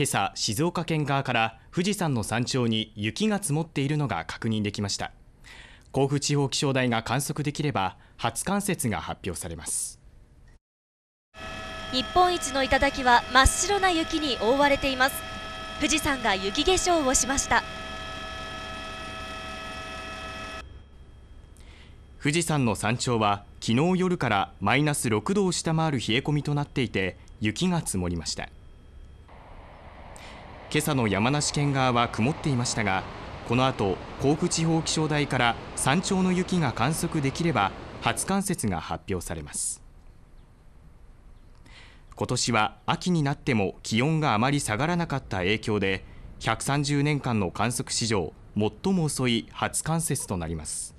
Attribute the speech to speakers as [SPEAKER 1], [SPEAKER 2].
[SPEAKER 1] 今朝静岡県側から富士山の山頂に雪が積もっているのが確認できました甲府地方気象台が観測できれば初冠雪が発表されます
[SPEAKER 2] 日本一の頂は真っ白な雪に覆われています富士山が雪化粧をしました
[SPEAKER 1] 富士山の山頂は昨日夜からマイナス6度を下回る冷え込みとなっていて雪が積もりました今朝の山梨県側は曇っていましたがこの後甲府地方気象台から山頂の雪が観測できれば初冠雪が発表されます今年は秋になっても気温があまり下がらなかった影響で130年間の観測史上最も遅い初冠雪となります